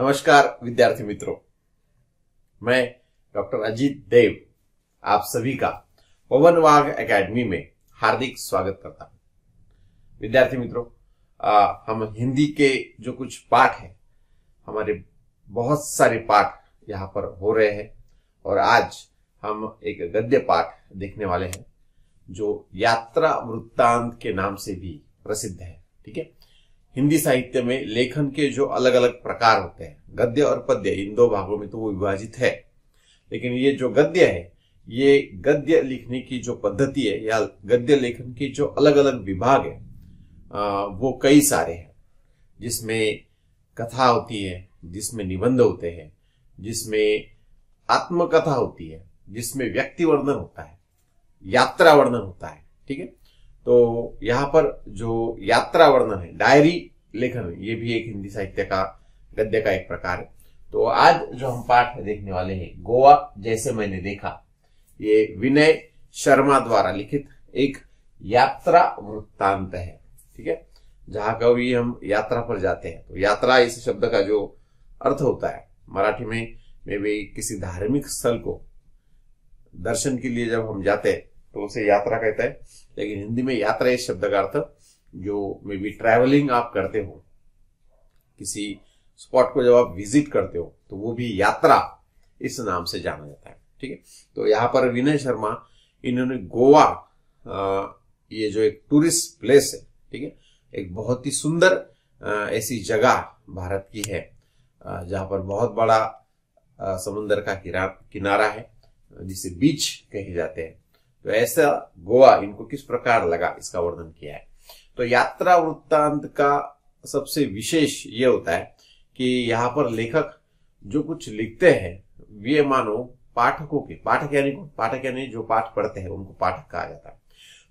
नमस्कार विद्यार्थी मित्रों मैं डॉक्टर अजीत देव आप सभी का पवन वाघ अकेडमी में हार्दिक स्वागत करता हूं विद्यार्थी मित्रों हम हिंदी के जो कुछ पाठ हैं हमारे बहुत सारे पाठ यहाँ पर हो रहे हैं और आज हम एक गद्य पाठ देखने वाले हैं जो यात्रा वृत्तांत के नाम से भी प्रसिद्ध है ठीक है हिंदी साहित्य में लेखन के जो अलग अलग प्रकार होते हैं गद्य और पद्य इन दो भागों में तो वो विभाजित है लेकिन ये जो गद्य है ये गद्य लिखने की जो पद्धति है या गद्य लेखन की जो अलग अलग विभाग है आ, वो कई सारे हैं जिसमें कथा होती है जिसमें निबंध होते हैं जिसमें आत्मकथा होती है जिसमें व्यक्ति वर्णन होता है यात्रा वर्णन होता है ठीक है तो यहां पर जो यात्रा वर्णन है डायरी लेखन ये भी एक हिंदी साहित्य का गद्य का एक प्रकार है तो आज जो हम पाठ देखने वाले हैं गोवा जैसे मैंने देखा ये विनय शर्मा द्वारा लिखित एक यात्रा वृत्तांत है ठीक है जहां कभी हम यात्रा पर जाते हैं तो यात्रा इस शब्द का जो अर्थ होता है मराठी में मे भी किसी धार्मिक स्थल को दर्शन के लिए जब हम जाते हैं तो उसे यात्रा कहता है लेकिन हिंदी में यात्रा इस शब्द का अर्थ जो मे बी ट्रैवलिंग आप करते हो किसी स्पॉट को जब आप विजिट करते हो तो वो भी यात्रा इस नाम से जाना जाता है ठीक है तो यहाँ पर विनय शर्मा इन्होंने गोवा ये जो एक टूरिस्ट प्लेस है ठीक है एक बहुत ही सुंदर ऐसी जगह भारत की है जहां पर बहुत बड़ा समुन्द्र का किनारा है जिसे बीच कहे जाते हैं तो ऐसा गोवा इनको किस प्रकार लगा इसका वर्णन किया है तो यात्रा वृत्तांत का सबसे विशेष ये होता है कि यहाँ पर लेखक जो कुछ लिखते हैं वे मानो पाठकों के पाठक यानी को पाठक यानी जो पाठ पढ़ते हैं उनको पाठक कहा जाता है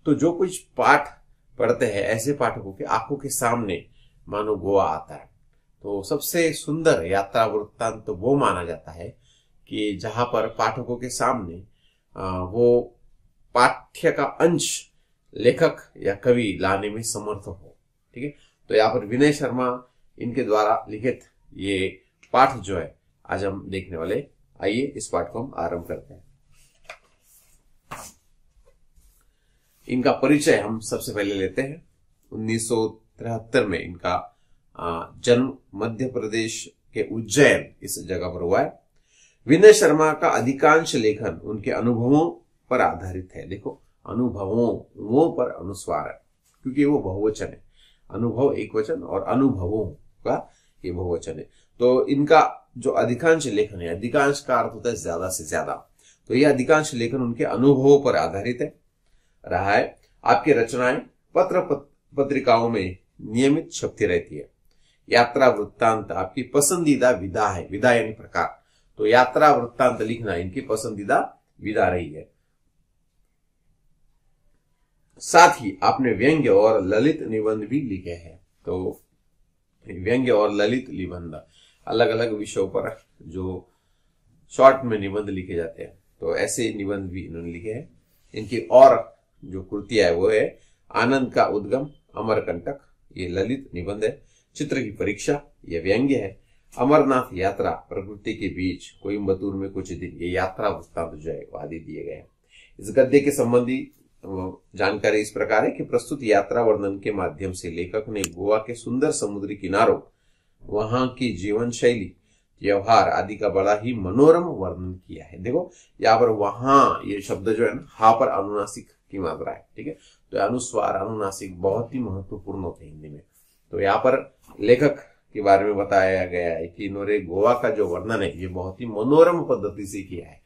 तो जो कुछ पाठ पढ़ते हैं ऐसे पाठकों के आंखों के सामने मानो गोवा आता है तो सबसे सुंदर यात्रा वृत्तांत तो वो माना जाता है कि जहां पर पाठकों के सामने वो पाठ्य का अंश लेखक या कवि लाने में समर्थ हो ठीक है तो यहाँ पर विनय शर्मा इनके द्वारा लिखित ये पाठ जो है आज हम देखने वाले आइए इस पाठ को हम आरंभ करते हैं इनका परिचय हम सबसे पहले लेते हैं 1973 में इनका जन्म मध्य प्रदेश के उज्जैन इस जगह पर हुआ है विनय शर्मा का अधिकांश लेखन उनके अनुभवों पर आधारित है देखो अनुभवों पर अनुस्वार है क्योंकि वो बहुवचन है अनुभव एक वचन और अनुभवों का ये बहुवचन है तो इनका जो अधिकांश लेखन है अधिकांश का अर्थ होता है ज्यादा से ज्यादा तो ये अधिकांश लेखन उनके अनुभवों पर आधारित है रहा है आपकी रचनाएं पत्र पत्रिकाओं में नियमित छपती रहती है यात्रा वृत्तांत आपकी पसंदीदा विधा है विधा यानी प्रकार तो यात्रा वृत्तांत लिखना इनकी पसंदीदा विधा रही है साथ ही आपने व्यंग्य और ललित निबंध भी लिखे हैं तो व्यंग्य और ललित निबंध अलग अलग विषयों पर जो शॉर्ट में निबंध लिखे जाते हैं तो ऐसे निबंध भी इन्होंने लिखे हैं इनकी और जो कृतियां है वो है आनंद का उद्गम अमरकंटक ये ललित निबंध है चित्र की परीक्षा ये व्यंग्य है अमरनाथ यात्रा प्रकृति के बीच कोयम्बतूर में कुछ दिन ये यात्रा वृत्तांत जो है वो आदि दिए गए हैं इस गद्य के संबंधी जानकारी इस प्रकार है कि प्रस्तुत यात्रा वर्णन के माध्यम से लेखक ने गोवा के सुंदर समुद्री किनारों वहां की जीवन शैली व्यवहार आदि का बड़ा ही मनोरम वर्णन किया है देखो यहाँ पर वहां ये शब्द जो है ना हा पर अनुनासिक की मात्रा है ठीक है तो अनुस्वार अनुनासिक बहुत ही महत्वपूर्ण होते हैं हिंदी में तो यहाँ पर लेखक के बारे में बताया गया है कि इन्होंने गोवा का जो वर्णन है ये बहुत ही मनोरम पद्धति से किया है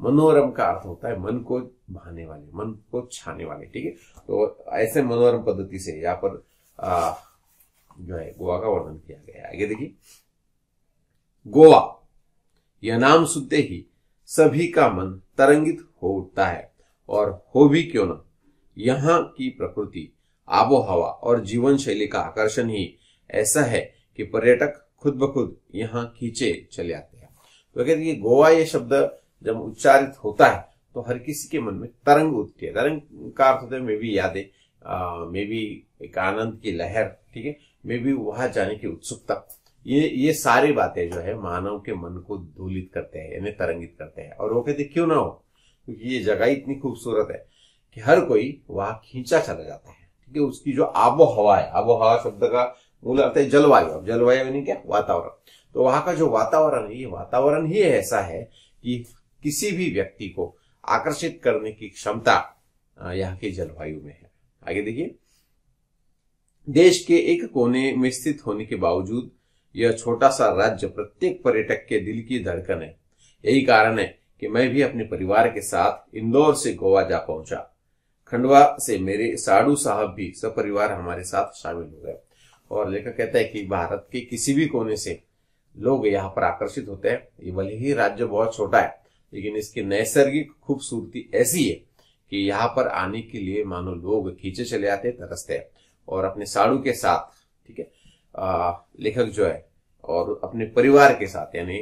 मनोरम का अर्थ होता है मन को भाने वाले मन को छाने वाले ठीक है तो ऐसे मनोरम पद्धति से यहाँ पर आ, जो है गोवा का वर्णन किया गया है आगे देखिए गोवा यह नाम सुनते ही सभी का मन तरंगित हो उठता है और हो भी क्यों ना यहाँ की प्रकृति आबो हवा और जीवन शैली का आकर्षण ही ऐसा है कि पर्यटक खुद ब खुद यहाँ खींचे चले आते हैं तो कहते हैं गोवा ये शब्द जब उच्चारित होता है तो हर किसी के मन में तरंग उठती है तरंग का अर्थ होता है मे बी यादें मे बी एक आनंद की लहर ठीक है मे बी वहां जाने की उत्सुकता ये ये सारी बातें जो है मानव के मन को धूलित करते हैं यानी तरंगित करते हैं और वो कहते क्यों ना हो क्योंकि ये जगह इतनी खूबसूरत है कि हर कोई वहां खींचा चला जाता है ठीक है उसकी जो आबो हवा है आबो हवा शब्द का मूल अर्थ है जलवायु जलवायु यानी क्या वातावरण तो वहां का जो वातावरण है ये वातावरण ही ऐसा है कि किसी भी व्यक्ति को आकर्षित करने की क्षमता यहाँ की जलवायु में है आगे देखिए देश के एक कोने में स्थित होने के बावजूद यह छोटा सा राज्य प्रत्येक पर्यटक के दिल की धड़कन है यही कारण है कि मैं भी अपने परिवार के साथ इंदौर से गोवा जा पहुंचा खंडवा से मेरे साडू साहब भी सपरिवार हमारे साथ शामिल हो गए और लेखक कहता है कि भारत के किसी भी कोने से लोग यहाँ पर आकर्षित होते हैं ये भले ही राज्य बहुत छोटा है लेकिन इसकी नैसर्गिक खूबसूरती ऐसी है कि यहाँ पर आने के लिए मानो लोग खींचे चले आते तरसते और अपने साड़ू के साथ ठीक है लेखक जो है और अपने परिवार के साथ यानी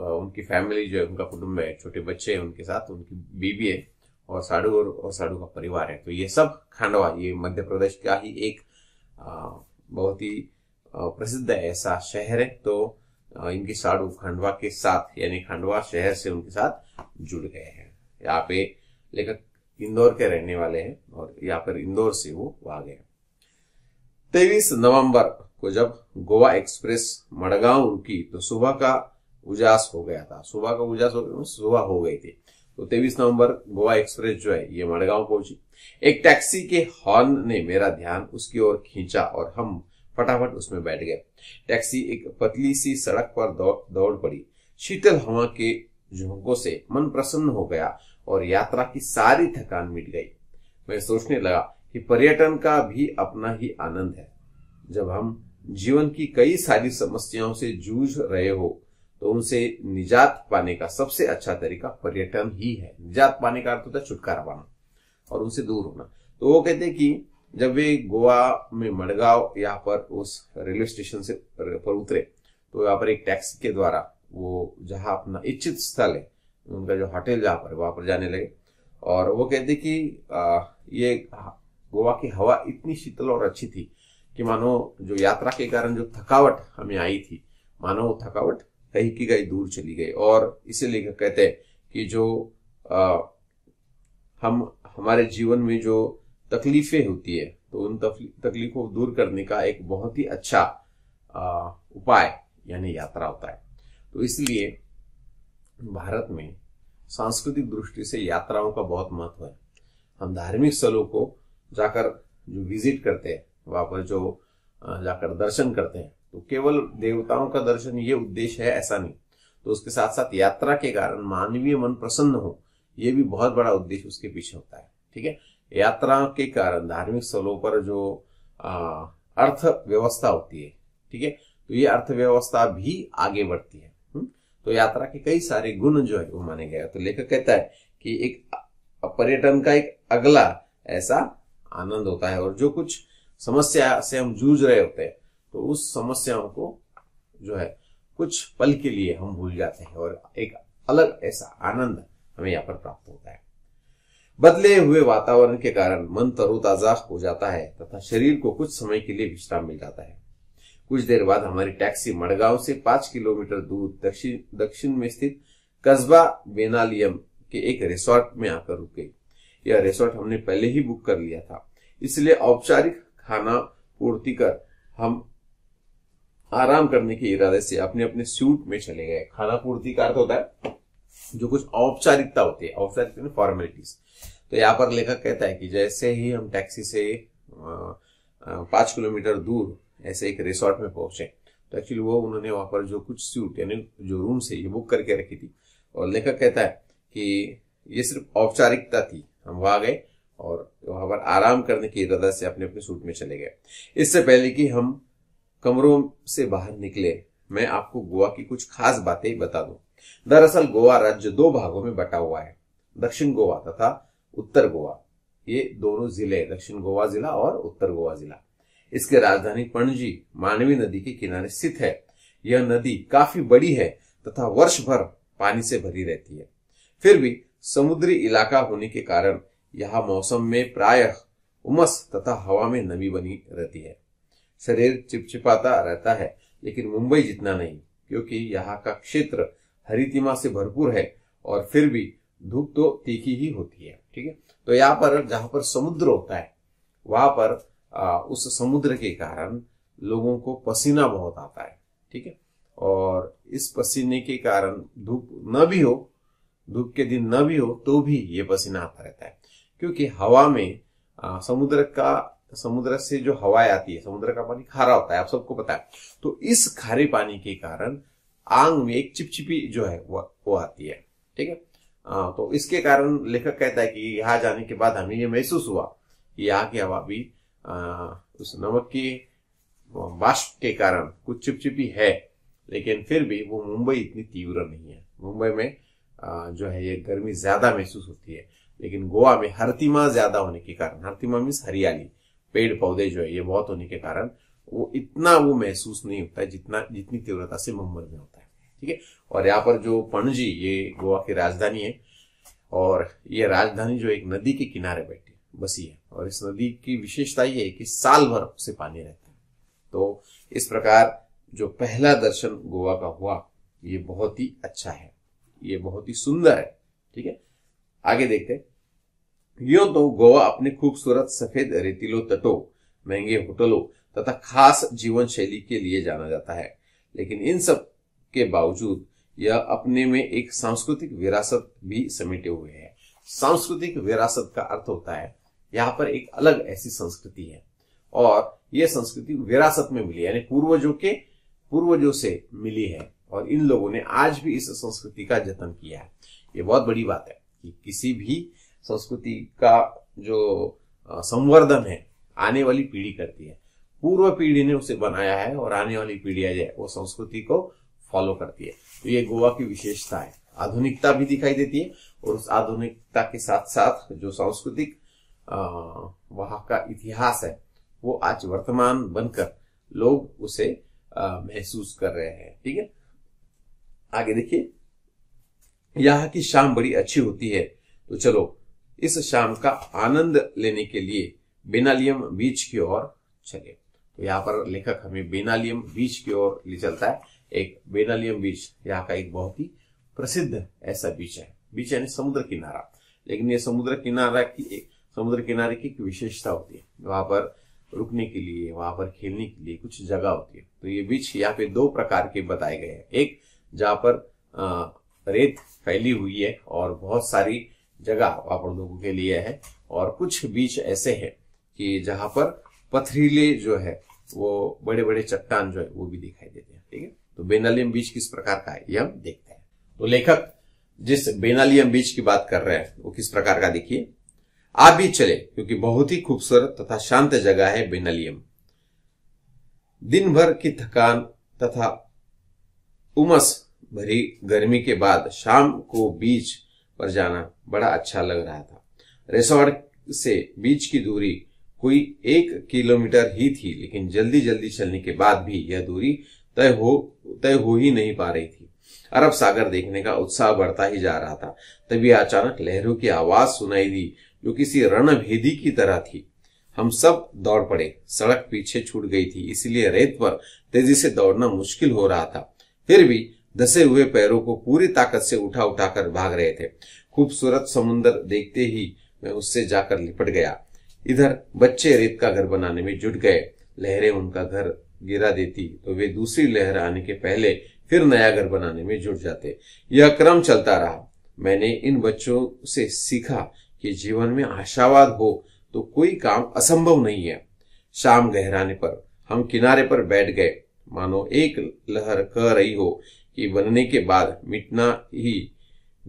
उनकी फैमिली जो है उनका कुटुंब है छोटे बच्चे हैं उनके साथ उनकी बीबी है और साड़ू और, और साड़ू का परिवार है तो ये सब खांडवा ये मध्य प्रदेश का ही एक बहुत ही प्रसिद्ध ऐसा शहर है तो इनके साथ खंडवा के साथ यानी खंडवा शहर से उनके साथ जुड़ गए हैं यहाँ पे लेखक इंदौर के रहने वाले हैं और यहाँ पर इंदौर से वो आ गए तेईस नवंबर को जब गोवा एक्सप्रेस मड़गांव रुकी तो सुबह का उजास हो गया था सुबह का उजास हो गया मतलब सुबह हो गई थी तो तेईस नवंबर गोवा एक्सप्रेस जो है ये मड़गांव पहुंची एक टैक्सी के हॉर्न ने मेरा ध्यान उसकी ओर खींचा और हम फटाफट उसमें बैठ गए टैक्सी एक पतली सी सड़क पर दौड़ पड़ी शीतल हवा के झोंकों से मन प्रसन्न हो गया और यात्रा की सारी थकान मिट गई मैं सोचने लगा कि पर्यटन का भी अपना ही आनंद है जब हम जीवन की कई सारी समस्याओं से जूझ रहे हो तो उनसे निजात पाने का सबसे अच्छा तरीका पर्यटन ही है निजात पाने का अर्थ होता है छुटकारा पाना और उनसे दूर होना तो वो कहते हैं कि जब वे गोवा में मडगांव यहाँ पर उस रेलवे स्टेशन से पर उतरे तो यहाँ पर एक टैक्सी के द्वारा वो जहां अपना इच्छित स्थल है उनका जो होटल जहां पर वहां पर जाने लगे और वो कहते कि आ, ये गोवा की हवा इतनी शीतल और अच्छी थी कि मानो जो यात्रा के कारण जो थकावट हमें आई थी मानो वो थकावट कहीं की कहीं दूर चली गई और इसीलिए कहते हैं कि जो आ, हम हमारे जीवन में जो तकलीफें होती है तो उन तकलीफों को दूर करने का एक बहुत ही अच्छा आ, उपाय यानी यात्रा होता है तो इसलिए भारत में सांस्कृतिक दृष्टि से यात्राओं का बहुत महत्व है हम धार्मिक स्थलों को जाकर जो विजिट करते हैं वहां पर जो जाकर दर्शन करते हैं तो केवल देवताओं का दर्शन ये उद्देश्य है ऐसा नहीं तो उसके साथ साथ यात्रा के कारण मानवीय मन प्रसन्न हो ये भी बहुत बड़ा उद्देश्य उसके पीछे होता है ठीक है यात्रा के कारण धार्मिक स्थलों पर जो अर्थव्यवस्था होती है ठीक है तो ये अर्थव्यवस्था भी आगे बढ़ती है हम्म? तो यात्रा के कई सारे गुण जो है वो माने गए तो लेखक कहता है कि एक पर्यटन का एक अगला ऐसा आनंद होता है और जो कुछ समस्या से हम जूझ रहे होते हैं तो उस समस्याओं को जो है कुछ पल के लिए हम भूल जाते हैं और एक अलग ऐसा आनंद हमें यहाँ पर प्राप्त होता है बदले हुए वातावरण के कारण मन तरोताजा हो जाता है तथा शरीर को कुछ समय के लिए विश्राम मिल जाता है कुछ देर बाद हमारी टैक्सी मड़गांव से पांच किलोमीटर दूर दक्षिण दक्षिण में स्थित कस्बा बेनालियम के एक रिसोर्ट में आकर रुक गई यह रिसोर्ट हमने पहले ही बुक कर लिया था इसलिए औपचारिक खाना पूर्ति कर हम आराम करने के इरादे से अपने अपने सूट में चले गए खाना पूर्ति का अर्थ होता है जो कुछ औपचारिकता होती है औपचारिक फॉर्मेलिटीज तो यहाँ पर लेखक कहता है कि जैसे ही हम टैक्सी से पांच किलोमीटर दूर ऐसे एक रिसोर्ट में पहुंचे तो एक्चुअली वो उन्होंने वहां पर जो कुछ सूट यानी जो रूम से ये बुक करके रखी थी और लेखक कहता है कि ये सिर्फ औपचारिकता थी हम वहां गए और वहां पर आराम करने की इरादा से अपने अपने सूट में चले गए इससे पहले कि हम कमरों से बाहर निकले मैं आपको गोवा की कुछ खास बातें बता दूं दरअसल गोवा राज्य दो भागों में बटा हुआ है दक्षिण गोवा तथा उत्तर गोवा ये दोनों जिले दक्षिण गोवा जिला और उत्तर गोवा जिला इसके राजधानी पणजी मानवी नदी के किनारे स्थित है यह नदी काफी बड़ी है तथा वर्ष भर पानी से भरी रहती है फिर भी समुद्री इलाका होने के कारण यहाँ मौसम में प्रायः उमस तथा हवा में नमी बनी रहती है शरीर चिपचिपाता रहता है लेकिन मुंबई जितना नहीं क्योंकि यहाँ का क्षेत्र हरितिमा से भरपूर है और फिर भी धूप तो तीखी ही होती है ठीक है तो यहाँ पर जहां पर समुद्र होता है वहां पर आ, उस समुद्र के कारण लोगों को पसीना बहुत आता है ठीक है और इस पसीने के कारण धूप न भी हो धूप के दिन न भी हो तो भी ये पसीना आता रहता है क्योंकि हवा में आ, समुद्र का समुद्र से जो हवाएं आती है समुद्र का पानी खारा होता है आप सबको पता है तो इस खारे पानी के कारण आंग में एक चिपचिपी जो है वो, वो आती है ठीक है हाँ, तो इसके कारण लेखक कहता है कि यहाँ जाने के बाद हमें ये महसूस हुआ कि यहाँ की हवा भी उस नमक की वाष्प के कारण कुछ चिपचिपी है लेकिन फिर भी वो मुंबई इतनी तीव्र नहीं है मुंबई में जो है ये गर्मी ज्यादा महसूस होती है लेकिन गोवा में हरतिमा ज्यादा होने के कारण हरतिमा मीन्स हरियाली पेड़ पौधे जो है ये बहुत होने के कारण वो इतना वो महसूस नहीं होता है जितना जितनी तीव्रता से मुंबई में होता है ठीक है और यहाँ पर जो पणजी ये गोवा की राजधानी है और ये राजधानी जो एक नदी के किनारे बैठी बसी है और इस नदी की विशेषता ये है कि साल भर से पानी रहता है तो इस प्रकार जो पहला दर्शन गोवा का हुआ ये बहुत ही अच्छा है ये बहुत ही सुंदर है ठीक है आगे देखते यो तो गोवा अपने खूबसूरत सफेद रेतीलो तटों महंगे होटलों तथा खास जीवन शैली के लिए जाना जाता है लेकिन इन सब के बावजूद यह अपने में एक सांस्कृतिक विरासत भी समेटे हुए है सांस्कृतिक विरासत का अर्थ होता है यहाँ पर एक अलग ऐसी संस्कृति है और यह संस्कृति विरासत में मिली यानी पूर्वजों के पूर्वजों से मिली है और इन लोगों ने आज भी इस संस्कृति का जतन किया है ये बहुत बड़ी बात है कि किसी भी संस्कृति का जो संवर्धन है आने वाली पीढ़ी करती है पूर्व पीढ़ी ने उसे बनाया है और आने वाली पीढ़ी वो संस्कृति को फॉलो करती है तो ये गोवा की विशेषता है आधुनिकता भी दिखाई देती है और उस आधुनिकता के साथ साथ जो सांस्कृतिक वहां का इतिहास है वो आज वर्तमान बनकर लोग उसे महसूस कर रहे हैं ठीक है आगे देखिए यहाँ की शाम बड़ी अच्छी होती है तो चलो इस शाम का आनंद लेने के लिए बेनालियम बीच की ओर चले तो यहाँ पर लेखक हमें बेनालियम बीच की ओर ले चलता है एक बेनालियम बीच यहाँ का एक बहुत ही प्रसिद्ध ऐसा बीच है बीच यानी समुद्र किनारा लेकिन ये समुद्र किनारा की एक समुद्र किनारे की एक विशेषता होती है वहां पर रुकने के लिए वहां पर खेलने के लिए कुछ जगह होती है तो ये बीच यहाँ पे दो प्रकार के बताए गए हैं एक जहाँ पर रेत फैली हुई है और बहुत सारी जगह वहां पर लोगों के लिए है और कुछ बीच ऐसे हैं कि जहां पर पथरीले जो है वो बड़े बड़े चट्टान जो है वो भी दिखाई देते हैं ठीक है तो बेनालियम बीज किस प्रकार का है ये हम देखते हैं तो लेखक जिस बेनालियम बीज की बात कर रहे हैं वो किस प्रकार का देखिए आप भी चले क्योंकि बहुत ही खूबसूरत तथा शांत जगह है बेनालियम दिन भर की थकान तथा उमस भरी गर्मी के बाद शाम को बीच पर जाना बड़ा अच्छा लग रहा था रेसवाड़ से बीच की दूरी कोई एक किलोमीटर ही थी लेकिन जल्दी जल्दी चलने के बाद भी यह दूरी तय हो तय हो ही नहीं पा रही थी अरब सागर देखने का उत्साह बढ़ता ही जा रहा था तभी अचानक लहरों की आवाज सुनाई दी जो किसी रणभेदी की तरह थी हम सब दौड़ पड़े सड़क पीछे छूट गई थी इसीलिए रेत पर तेजी से दौड़ना मुश्किल हो रहा था फिर भी धसे हुए पैरों को पूरी ताकत से उठा उठाकर भाग रहे थे खूबसूरत समुन्दर देखते ही मैं उससे जाकर लिपट गया इधर बच्चे रेत का घर बनाने में जुट गए लहरें उनका घर गिरा देती तो वे दूसरी लहर आने के पहले फिर नया घर बनाने में जुट जाते यह क्रम चलता रहा मैंने इन बच्चों से सीखा कि जीवन में आशावाद हो तो कोई काम असंभव नहीं है शाम गहराने पर हम किनारे पर बैठ गए मानो एक लहर कह रही हो कि बनने के बाद मिटना ही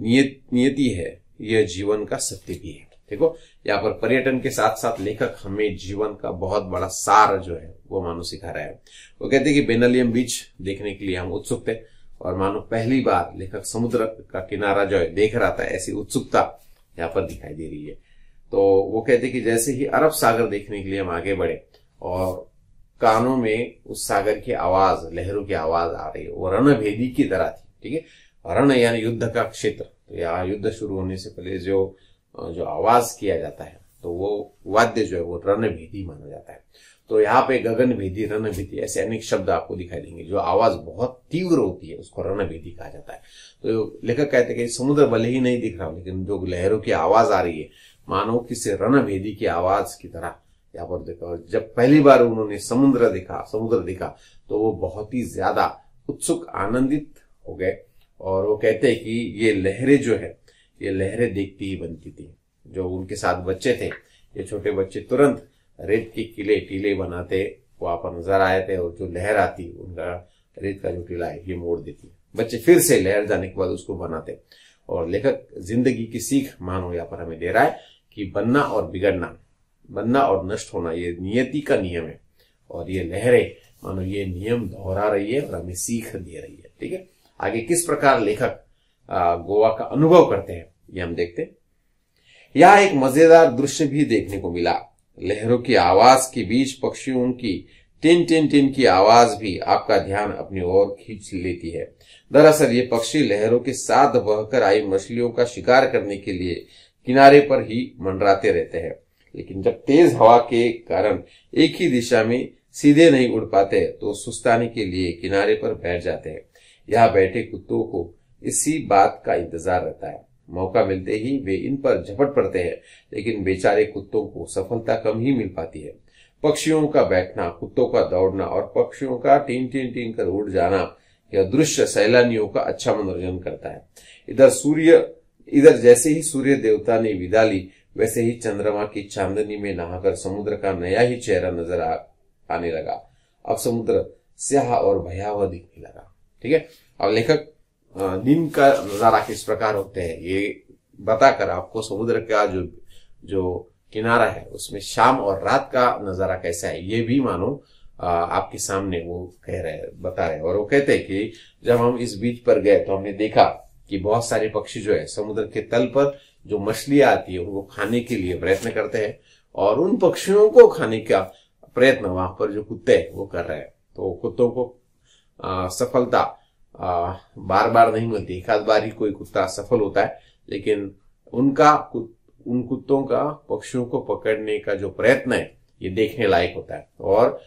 नियत नियति है यह जीवन का सत्य भी है देखो यहाँ पर पर्यटन के साथ साथ लेखक हमें जीवन का बहुत बड़ा सार जो है वो मानो सिखा रहा है वो कहते हैं कि बेनलियम बीच देखने के लिए हम उत्सुक थे और मानो पहली बार लेखक समुद्र का किनारा जो है देख रहा था ऐसी उत्सुकता यहाँ पर दिखाई दे रही है तो वो कहते कि जैसे ही अरब सागर देखने के लिए हम आगे बढ़े और कानों में उस सागर की आवाज लहरों की आवाज आ रही है वो रणभेदी की तरह थी ठीक है रण यानी युद्ध का क्षेत्र तो यहाँ युद्ध शुरू होने से पहले जो जो आवाज किया जाता है तो वो वाद्य जो है वो रणभेदी माना जाता है तो यहाँ पे गगन भेदी रण भेदि ऐसे अनेक शब्द आपको दिखाई देंगे जो आवाज बहुत तीव्र होती है उसको रण भेदि कहा जाता है तो लेखक कहते हैं कि समुद्र भले ही नहीं दिख रहा लेकिन जो लहरों की आवाज आ रही है मानो किसी रण भेदि की आवाज की तरह यहाँ पर देखा जब पहली बार उन्होंने समुद्र देखा समुद्र देखा तो वो बहुत ही ज्यादा उत्सुक आनंदित हो गए और वो कहते हैं कि ये लहरें जो है ये लहरें देखती ही बनती थी जो उनके साथ बच्चे थे ये छोटे बच्चे तुरंत रेत के किले टीले बनाते वहां पर नजर आए थे और जो लहर आती उनका रेत का जो टीला है ये मोड़ देती बच्चे फिर से लहर जाने के बाद उसको बनाते और लेखक जिंदगी की सीख मानो यहाँ पर हमें दे रहा है कि बनना और बिगड़ना बनना और नष्ट होना ये नियति का नियम है और ये लहरें मानो ये नियम दोहरा रही है और हमें सीख दे रही है ठीक है आगे किस प्रकार लेखक गोवा का अनुभव करते हैं ये हम देखते हैं एक मजेदार दृश्य भी देखने को मिला लहरों की आवाज के बीच पक्षियों की टिन टिन टिन की आवाज भी आपका ध्यान अपनी ओर खींच लेती है दरअसल ये पक्षी लहरों के साथ बहकर आई मछलियों का शिकार करने के लिए किनारे पर ही मंडराते रहते हैं लेकिन जब तेज हवा के कारण एक ही दिशा में सीधे नहीं उड़ पाते तो सुस्ताने के लिए किनारे पर बैठ जाते हैं यहाँ बैठे कुत्तों को इसी बात का इंतजार रहता है मौका मिलते ही वे इन पर झपट पड़ते हैं लेकिन बेचारे कुत्तों को सफलता कम ही मिल पाती है पक्षियों का बैठना कुत्तों का दौड़ना और पक्षियों का टीन टीन टीन कर उड़ जाना यह दृश्य सैलानियों का अच्छा मनोरंजन करता है इधर सूर्य इधर जैसे ही सूर्य देवता ने विदा ली वैसे ही चंद्रमा की चांदनी में नहाकर समुद्र का नया ही चेहरा नजर आ, आने लगा अब समुद्र स्याह और भयावह दिखने लगा ठीक है अब लेखक नीम का नजारा किस प्रकार होते हैं ये बताकर आपको समुद्र का जो जो किनारा है उसमें शाम और रात का नजारा कैसा है ये भी मानो आपके सामने वो कह रहे हैं बता रहे हैं और वो कहते हैं कि जब हम इस बीच पर गए तो हमने देखा कि बहुत सारे पक्षी जो है समुद्र के तल पर जो मछलियां आती है उनको खाने के लिए प्रयत्न करते हैं और उन पक्षियों को खाने का प्रयत्न वहां पर जो कुत्ते वो कर रहे हैं तो कुत्तों को आ, सफलता आ, बार बार नहीं मिलती एक आध बार ही कोई कुत्ता सफल होता है लेकिन उनका उन कुत्तों का पक्षियों को पकड़ने का जो प्रयत्न है ये देखने लायक होता है और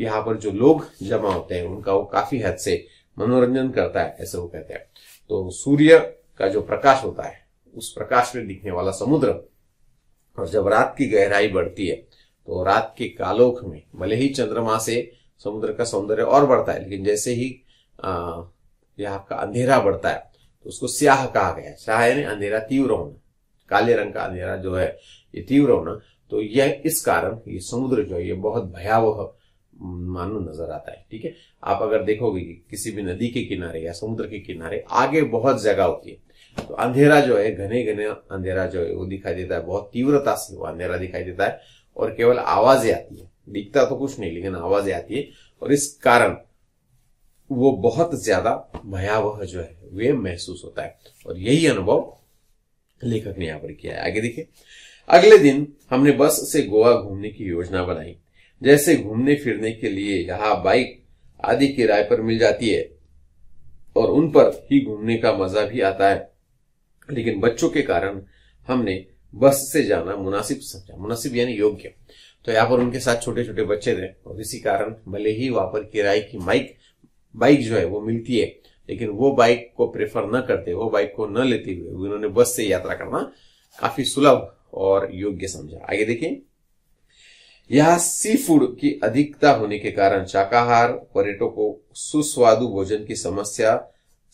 यहाँ पर जो लोग जमा होते हैं उनका वो काफी हद से मनोरंजन करता है ऐसे वो कहते हैं तो सूर्य का जो प्रकाश होता है उस प्रकाश में दिखने वाला समुद्र और जब रात की गहराई बढ़ती है तो रात के कालोख में भले ही चंद्रमा से समुद्र का सौंदर्य और बढ़ता है लेकिन जैसे ही यह आपका अंधेरा बढ़ता है तो उसको स्याह कहा गया है स्याह यानी अंधेरा तीव्र होना काले रंग का अंधेरा जो है ये तीव्र होना तो यह इस कारण ये समुद्र जो है ये बहुत भयावह मानो नजर आता है ठीक है आप अगर देखोगे कि किसी भी नदी के किनारे या समुद्र के किनारे आगे बहुत जगह होती है तो अंधेरा जो है घने घने अंधेरा जो है वो दिखाई देता है बहुत तीव्रता से वो अंधेरा दिखाई देता है और केवल आवाजें आती है दिखता तो कुछ नहीं लेकिन आवाजें आती है और इस कारण वो बहुत ज्यादा भयावह जो है वे महसूस होता है और यही अनुभव लेखक ने यहां पर किया है आगे देखिए अगले दिन हमने बस से गोवा घूमने की योजना बनाई जैसे घूमने फिरने के लिए यहाँ बाइक आदि किराए पर मिल जाती है और उन पर ही घूमने का मजा भी आता है लेकिन बच्चों के कारण हमने बस से जाना मुनासिब समझा मुनासिब यानी योग्य तो यहाँ पर उनके साथ छोटे छोटे बच्चे थे और इसी कारण भले ही वहां पर किराए की माइक बाइक जो है वो मिलती है लेकिन वो बाइक को प्रेफर न करते वो बाइक को न लेते हुए उन्होंने बस से यात्रा करना काफी सुलभ और योग्य समझा आगे देखें यहाँ सी फूड की अधिकता होने के कारण शाकाहार पर्यटकों को सुस्वादु भोजन की समस्या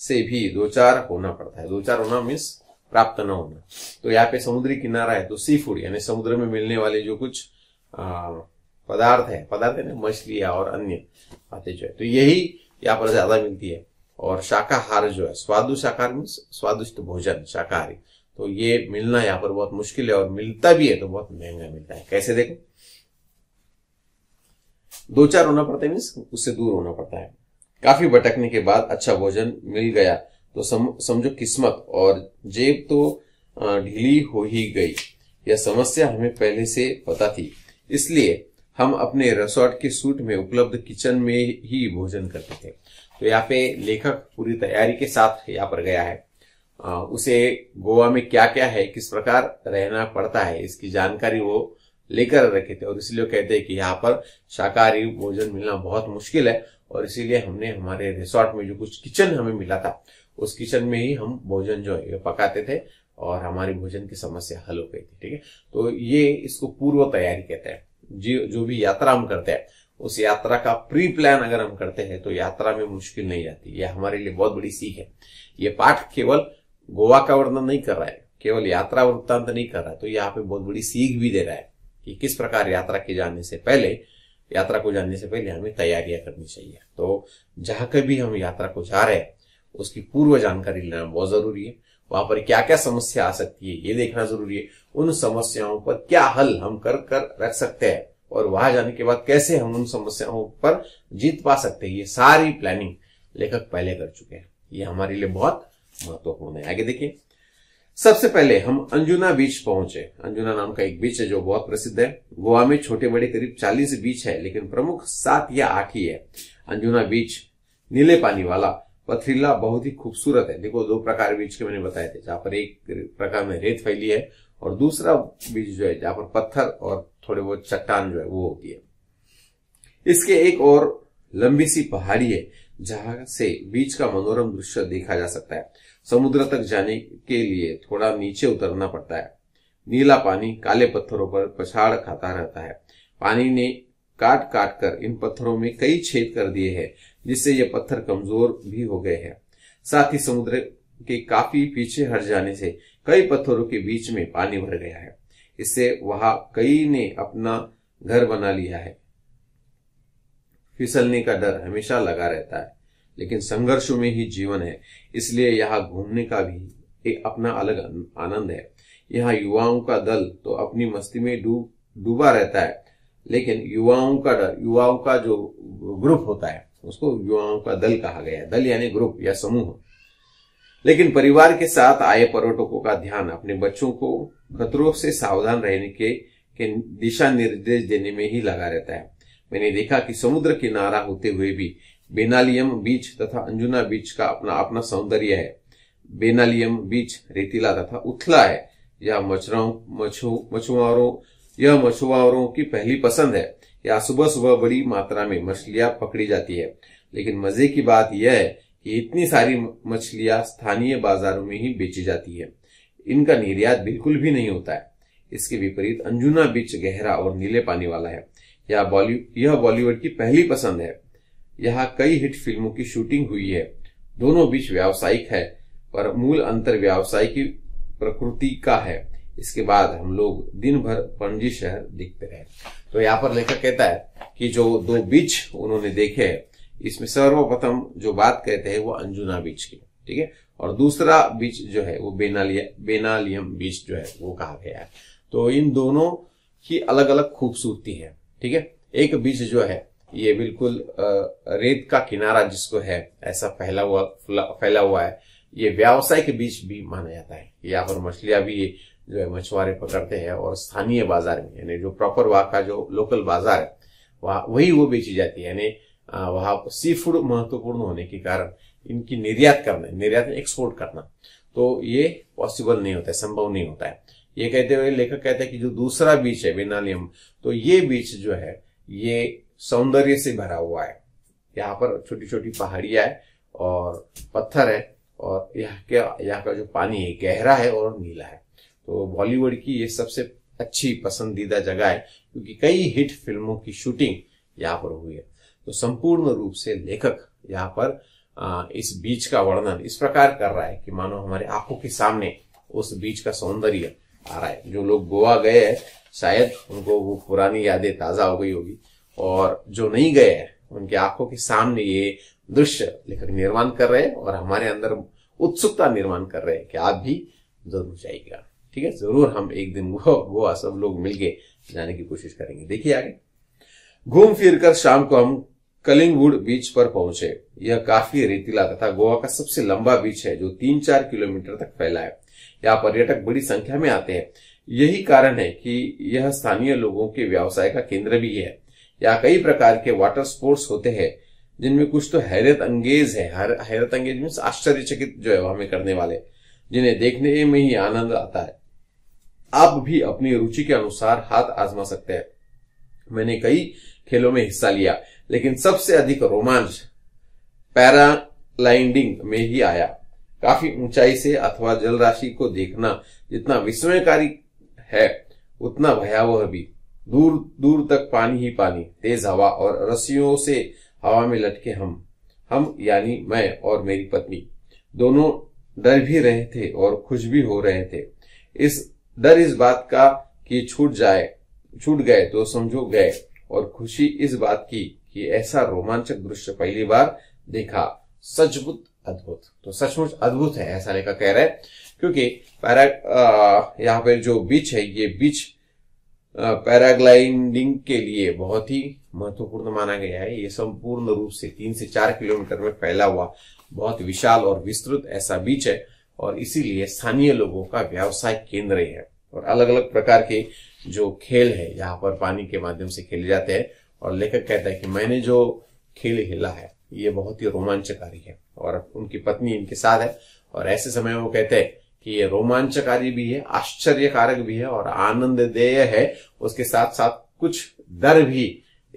से भी दो चार होना पड़ता है दो चार होना मीन्स प्राप्त न होना तो यहाँ पे समुद्री किनारा है तो सी फूड यानी समुद्र में मिलने वाले जो कुछ पदार्थ है पदार्थ है ना मछलियां और अन्य बातें जो है तो यही यहाँ पर ज्यादा मिलती है और शाकाहार जो है स्वादु शाकाहार मीन स्वादिष्ट भोजन शाकाहारी तो ये मिलना यहाँ पर बहुत मुश्किल है और मिलता भी है तो बहुत महंगा मिलता है कैसे देखो दो चार होना पड़ता है मीन्स उससे दूर होना पड़ता है काफी भटकने के बाद अच्छा भोजन मिल गया तो सम, समझो किस्मत और जेब तो ढीली हो ही गई यह समस्या हमें पहले से पता थी इसलिए हम अपने रिसोर्ट के सूट में उपलब्ध किचन में ही भोजन करते थे तो यहाँ पे लेखक पूरी तैयारी के साथ यहाँ पर गया है उसे गोवा में क्या क्या है किस प्रकार रहना पड़ता है इसकी जानकारी वो लेकर रखे थे और इसलिए कहते हैं कि यहाँ पर शाकाहारी भोजन मिलना बहुत मुश्किल है और इसीलिए हमने हमारे रिसोर्ट में जो कुछ किचन हमें मिला था उस किचन में ही हम भोजन जो है पकाते थे और हमारी भोजन की समस्या हल हो गई थी ठीक है तो ये इसको पूर्व तैयारी कहते हैं जो जो भी यात्रा हम करते हैं उस यात्रा का प्री प्लान अगर हम करते हैं तो यात्रा में मुश्किल नहीं आती यह हमारे लिए बहुत बड़ी सीख है ये पाठ केवल गोवा का वर्णन नहीं कर रहा है केवल यात्रा वृत्तांत नहीं कर रहा है तो यहाँ पे बहुत बड़ी सीख भी दे रहा है कि किस प्रकार यात्रा के जाने से पहले यात्रा को जानने से पहले हमें तैयारियां करनी चाहिए तो जहां कभी हम यात्रा को जा रहे हैं उसकी पूर्व जानकारी लेना बहुत जरूरी है वहां पर क्या क्या समस्या आ सकती है ये देखना जरूरी है उन समस्याओं पर क्या हल हम कर कर रख सकते हैं और वहां जाने के बाद कैसे हम उन समस्याओं पर जीत पा सकते हैं ये सारी प्लानिंग लेखक पहले कर चुके हैं ये हमारे लिए बहुत महत्वपूर्ण है आगे देखिए सबसे पहले हम अंजुना बीच पहुंचे अंजुना नाम का एक बीच है जो बहुत प्रसिद्ध है गोवा में छोटे बड़े करीब 40 बीच है लेकिन प्रमुख सात या आठ ही है अंजुना बीच नीले पानी वाला पथरीला बहुत ही खूबसूरत है देखो दो प्रकार बीच के मैंने बताए थे जहां पर एक प्रकार में रेत फैली है और दूसरा बीज जो है जहां पर पत्थर और थोड़े बहुत चट्टान जो है वो होती है इसके एक और लंबी सी पहाड़ी है जहां से बीच का मनोरम दृश्य देखा जा सकता है समुद्र तक जाने के लिए थोड़ा नीचे उतरना पड़ता है नीला पानी काले पत्थरों पर पछाड़ खाता रहता है पानी ने काट काट कर इन पत्थरों में कई छेद कर दिए हैं जिससे ये पत्थर कमजोर भी हो गए हैं साथ ही समुद्र के काफी पीछे हट जाने से कई पत्थरों के बीच में पानी भर गया है इससे वहां कई ने अपना घर बना लिया है फिसलने का डर हमेशा लगा रहता है लेकिन संघर्ष में ही जीवन है इसलिए यहाँ घूमने का भी एक अपना अलग आनंद है यहाँ युवाओं का दल तो अपनी मस्ती में डूब डूबा रहता है लेकिन युवाओं का डर युवाओं का जो ग्रुप होता है उसको युवाओं का दल कहा गया है दल यानी ग्रुप या समूह लेकिन परिवार के साथ आए पर्यटकों का ध्यान अपने बच्चों को खतरों से सावधान रहने के, के दिशा निर्देश देने में ही लगा रहता है मैंने देखा कि समुद्र किनारा होते हुए भी बेनालियम बीच तथा अंजुना बीच का अपना अपना सौंदर्य है बेनालियम बीच रेतीला तथा उथला है यह मछुआरों यह मछुआरों की पहली पसंद है यहाँ सुबह सुबह बड़ी मात्रा में मछलियां पकड़ी जाती है लेकिन मजे की बात यह है कि इतनी सारी मछलियां स्थानीय बाजारों में ही बेची जाती है इनका निर्यात बिल्कुल भी नहीं होता है इसके विपरीत अंजुना बीच गहरा और नीले पानी वाला है यह बॉलीवुड यह बॉलीवुड की पहली पसंद है यहाँ कई हिट फिल्मों की शूटिंग हुई है दोनों बीच व्यावसायिक है पर मूल अंतर व्यवसाय की प्रकृति का है इसके बाद हम लोग दिन भर पणजी शहर देखते रहे तो यहाँ पर लेखक कहता है कि जो दो बीच उन्होंने देखे इसमें सर्वप्रथम जो बात कहते हैं वो अंजुना बीच की ठीक है और दूसरा बीच जो है वो बेनालिया बेनालियम बीच जो है वो कहा गया है तो इन दोनों की अलग अलग खूबसूरती है ठीक है एक बीच जो है ये बिल्कुल रेत का किनारा जिसको है ऐसा फैला हुआ फैला हुआ है ये व्यावसायिक बीच भी माना जाता है यहाँ पर मछलियां भी जो है मछुआरे पकड़ते हैं और स्थानीय बाजार में यानी जो प्रॉपर वहां का जो लोकल बाजार है वहां वही वो बेची जाती है यानी वहां सी फूड महत्वपूर्ण होने के कारण इनकी निर्यात करना निर्यात एक्सपोर्ट करना तो ये पॉसिबल नहीं होता है संभव नहीं होता है ये कहते हुए लेखक कहते हैं कि जो दूसरा बीच है बेनालियम तो ये बीच जो है ये सौंदर्य से भरा हुआ है यहाँ पर छोटी छोटी पहाड़िया है और पत्थर है और यहाँ का यहाँ का जो पानी है गहरा है और नीला है तो बॉलीवुड की ये सबसे अच्छी पसंदीदा जगह है क्योंकि कई हिट फिल्मों की शूटिंग यहाँ पर हुई है तो संपूर्ण रूप से लेखक यहाँ पर इस बीच का वर्णन इस प्रकार कर रहा है कि मानो हमारे आंखों के सामने उस बीच का सौंदर्य आ रहा है जो लोग गोवा गए हैं शायद उनको वो पुरानी यादें ताजा हो गई होगी और जो नहीं गए हैं उनके आंखों के सामने ये दृश्य लेखक निर्माण कर रहे हैं और हमारे अंदर उत्सुकता निर्माण कर रहे हैं कि आप भी जरूर जाइएगा ठीक है जरूर हम एक दिन गोवा गोवा सब लोग मिलके जाने की कोशिश करेंगे देखिए आगे घूम फिर कर शाम को हम कलिंगवुड बीच पर पहुंचे यह काफी रेतीला तथा गोवा का सबसे लंबा बीच है जो तीन चार किलोमीटर तक फैला है यहाँ पर्यटक बड़ी संख्या में आते हैं यही कारण है कि यह स्थानीय लोगों के व्यवसाय का केंद्र भी है यहाँ कई प्रकार के वाटर स्पोर्ट्स होते हैं जिनमें कुछ तो हैरत अंगेज है हैरत अंगेज मीन आश्चर्यचकित जो है हमें करने वाले जिन्हें देखने में ही आनंद आता है आप भी अपनी रुचि के अनुसार हाथ आजमा सकते हैं मैंने कई खेलों में हिस्सा लिया लेकिन सबसे अधिक रोमांच पैरालाइंडिंग में ही आया काफी ऊंचाई से अथवा जल राशि को देखना जितना विस्मयकारी है उतना भयावह भी दूर दूर तक पानी ही पानी तेज हवा और रस्सियों से हवा में लटके हम हम यानी मैं और मेरी पत्नी दोनों डर भी रहे थे और खुश भी हो रहे थे इस डर इस बात का कि छूट जाए छूट गए तो समझो गए और खुशी इस बात की कि ऐसा रोमांचक दृश्य पहली बार देखा सचमुच अद्भुत तो सचमुच अद्भुत है ऐसा लेखक कह रहे हैं क्योंकि पैरा यहाँ पर जो बीच है ये बीच पैराग्लाइडिंग के लिए बहुत ही महत्वपूर्ण माना गया है ये संपूर्ण रूप से तीन से चार किलोमीटर में फैला हुआ बहुत विशाल और विस्तृत ऐसा बीच है और इसीलिए स्थानीय लोगों का व्यवसाय केंद्र है और अलग अलग प्रकार के जो खेल है यहाँ पर पानी के माध्यम से खेले जाते हैं और लेखक कहता है कि मैंने जो खेल खेला है ये बहुत ही रोमांचकारी है और उनकी पत्नी इनके साथ है और ऐसे समय वो कहते हैं कि ये रोमांचकारी भी है आश्चर्यकारक भी है और आनंददेय है उसके साथ साथ कुछ डर भी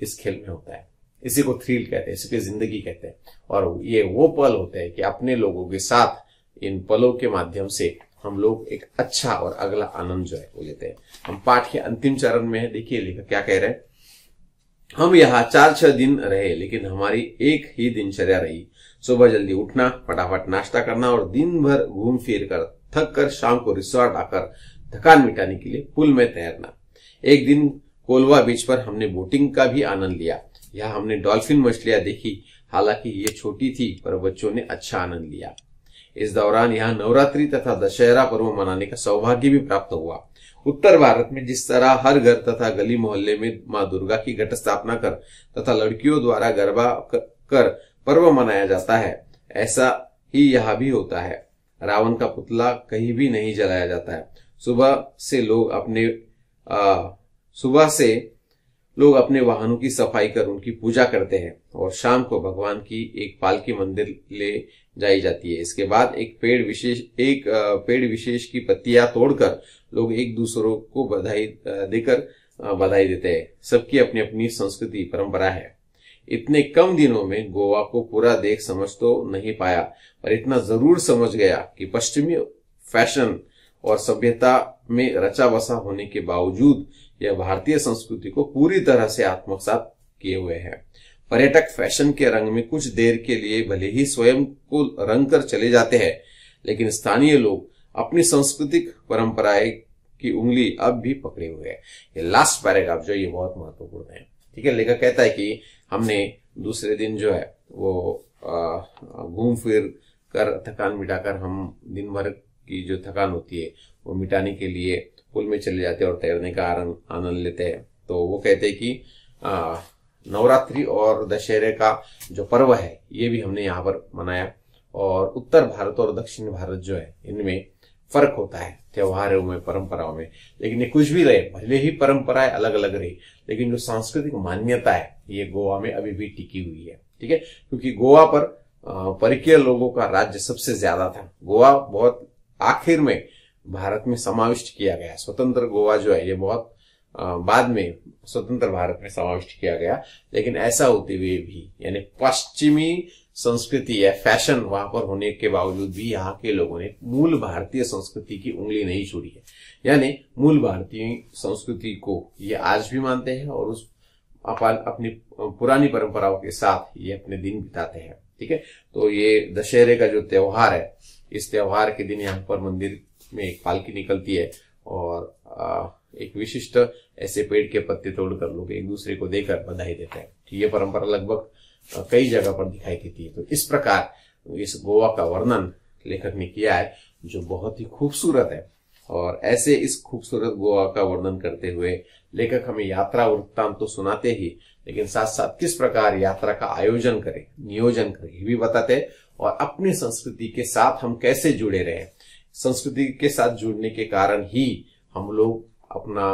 इस खेल में होता है इसी को थ्रिल कहते हैं इसी को जिंदगी कहते हैं और ये वो पल होते हैं कि अपने लोगों के साथ इन पलों के माध्यम से हम लोग एक अच्छा और अगला आनंद जो है वो लेते हैं हम पाठ के अंतिम चरण में है देखिए लेखक क्या कह रहे हैं हम यहाँ चार छह दिन रहे लेकिन हमारी एक ही दिनचर्या रही सुबह जल्दी उठना फटाफट नाश्ता करना और दिन भर घूम फिर कर थक कर शाम को रिसोर्ट आकर थकान मिटाने के लिए पुल में तैरना एक दिन कोलवा बीच पर हमने बोटिंग का भी आनंद लिया यहाँ हमने डॉल्फिन मछलियां देखी हालांकि ये छोटी थी पर बच्चों ने अच्छा आनंद लिया इस दौरान यहाँ नवरात्रि तथा दशहरा पर्व मनाने का सौभाग्य भी प्राप्त हुआ उत्तर भारत में जिस तरह हर घर तथा गली मोहल्ले में माँ दुर्गा की घट स्थापना कर तथा लड़कियों द्वारा गरबा कर पर्व मनाया जाता है ऐसा ही यहाँ भी होता है रावण का पुतला कहीं भी नहीं जलाया जाता है सुबह से लोग अपने सुबह से लोग अपने वाहनों की सफाई कर उनकी पूजा करते हैं और शाम को भगवान की एक पालकी मंदिर ले जाई जाती है इसके बाद एक पेड़ विशेष एक पेड़ विशेष की पत्तियां तोड़कर लोग एक दूसरों को बधाई देकर बधाई देते हैं सबकी अपनी अपनी संस्कृति परंपरा है इतने कम दिनों में गोवा को पूरा देख समझ तो नहीं पाया पर इतना जरूर समझ गया कि पश्चिमी फैशन और सभ्यता में रचा बसा होने के बावजूद यह भारतीय संस्कृति को पूरी तरह से आत्मसात किए हुए है पर्यटक फैशन के रंग में कुछ देर के लिए भले ही स्वयं को रंग कर चले जाते हैं लेकिन स्थानीय लोग अपनी सांस्कृतिक परंपराएं की उंगली अब भी पकड़े हुए है ये लास्ट पैराग्राफ जो ये बहुत महत्वपूर्ण है ठीक है लेखक कहता है कि हमने दूसरे दिन जो है वो घूम फिर कर थकान मिटाकर हम दिन भर की जो थकान होती है वो मिटाने के लिए पुल में चले जाते हैं और तैरने का आनंद लेते हैं तो वो कहते हैं कि नवरात्रि और दशहरे का जो पर्व है ये भी हमने यहाँ पर मनाया और उत्तर भारत और दक्षिण भारत जो है इनमें फर्क होता है त्योहारों में परंपराओं में लेकिन ये कुछ भी रहे भले ही परंपराएं अलग अलग रही लेकिन जो सांस्कृतिक मान्यता है ये गोवा में अभी भी टिकी हुई है ठीक है क्योंकि गोवा पर परिकीय लोगों का राज्य सबसे ज्यादा था गोवा बहुत आखिर में भारत में समाविष्ट किया गया स्वतंत्र गोवा जो है ये बहुत बाद में स्वतंत्र भारत में समाविष्ट किया गया लेकिन ऐसा होते हुए भी यानी पश्चिमी संस्कृति या फैशन वहां पर होने के बावजूद भी यहाँ के लोगों ने मूल भारतीय संस्कृति की उंगली नहीं छोड़ी है यानी मूल भारतीय संस्कृति को ये आज भी मानते हैं और उस अपन अपनी पुरानी परंपराओं के साथ ये अपने दिन बिताते हैं ठीक है तो ये दशहरे का जो त्योहार है इस त्योहार के दिन यहाँ पर मंदिर में एक पालकी निकलती है और आ, एक विशिष्ट ऐसे पेड़ के पत्ते तोड़कर लोग एक दूसरे को देकर बधाई देते हैं तो ये परंपरा लगभग कई जगह पर दिखाई देती है तो इस प्रकार इस गोवा का वर्णन लेखक ने किया है जो बहुत ही खूबसूरत है और ऐसे इस खूबसूरत गोवा का वर्णन करते हुए लेखक हमें यात्रा वृत्तांत तो सुनाते ही लेकिन साथ साथ किस प्रकार यात्रा का आयोजन करें नियोजन करें ये भी बताते और अपनी संस्कृति के साथ हम कैसे जुड़े रहे संस्कृति के साथ जुड़ने के कारण ही हम लोग अपना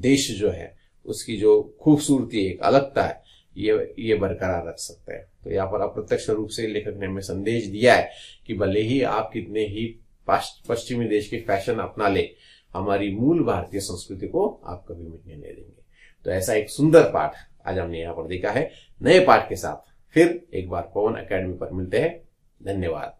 देश जो है उसकी जो खूबसूरती एक अलगता है ये ये बरकरार रख सकते हैं तो यहाँ पर अप्रत्यक्ष रूप से लेखक ने हमें संदेश दिया है कि भले ही आप कितने ही पश्चिमी देश के फैशन अपना ले हमारी मूल भारतीय संस्कृति को आप कभी मिटने नहीं देंगे तो ऐसा एक सुंदर पाठ आज हमने यहाँ पर देखा है नए पाठ के साथ फिर एक बार पवन अकेडमी पर मिलते हैं धन्यवाद